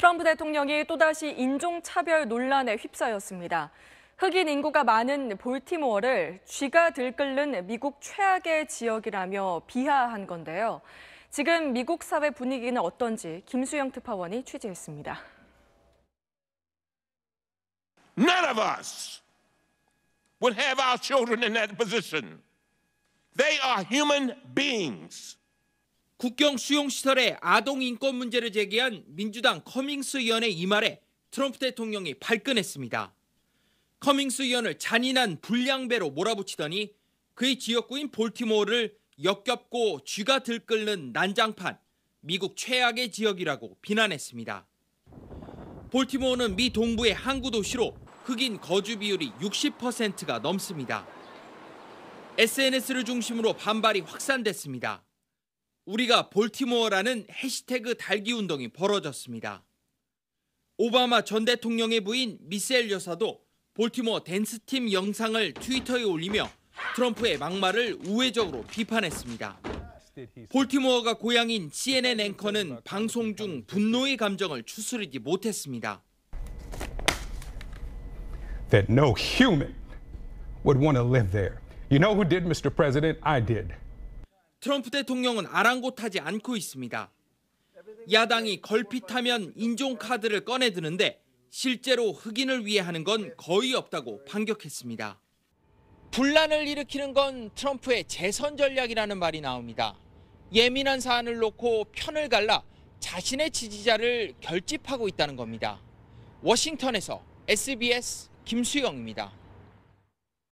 트럼프 대통령이 또다시 인종차별 논란에 휩싸였습니다. 흑인 인구가 많은 볼티모어를 쥐가 들끓는 미국 최악의 지역이라며 비하한 건데요. 지금 미국 사회 분위기는 어떤지 김수영 특파원이 취재했습니다. None of us would have our children in that position. They are human beings. 국경 수용 시설의 아동 인권 문제를 제기한 민주당 커밍스 의원의 이 말에 트럼프 대통령이 발끈했습니다. 커밍스 의원을 잔인한 불량배로 몰아붙이더니 그의 지역구인 볼티모어를 역겹고 쥐가 들끓는 난장판, 미국 최악의 지역이라고 비난했습니다. 볼티모어는 미 동부의 항구 도시로 흑인 거주 비율이 60%가 넘습니다. SNS를 중심으로 반발이 확산됐습니다. 우리가 볼티모어라는 해시태그 달기 운동이 벌어졌습니다. 오바마 전 대통령의 부인 미셀 여사도 볼티모어 댄스팀 영상을 트위터에 올리며 트럼프의 막말을 우회적으로 비판했습니다. 볼티모어가 고향인 CNN 앵커는 방송 중 분노의 감정을 추스르지 못했습니다. That no human would want to live there. You know who did, Mr. President? I did. 트럼프 대통령은 아랑곳하지 않고 있습니다. 야당이 걸핏하면 인종 카드를 꺼내드는데 실제로 흑인을 위해 하는 건 거의 없다고 반격했습니다. 분란을 일으키는 건 트럼프의 재선 전략이라는 말이 나옵니다. 예민한 사안을 놓고 편을 갈라 자신의 지지자를 결집하고 있다는 겁니다. 워싱턴에서 SBS 김수영입니다.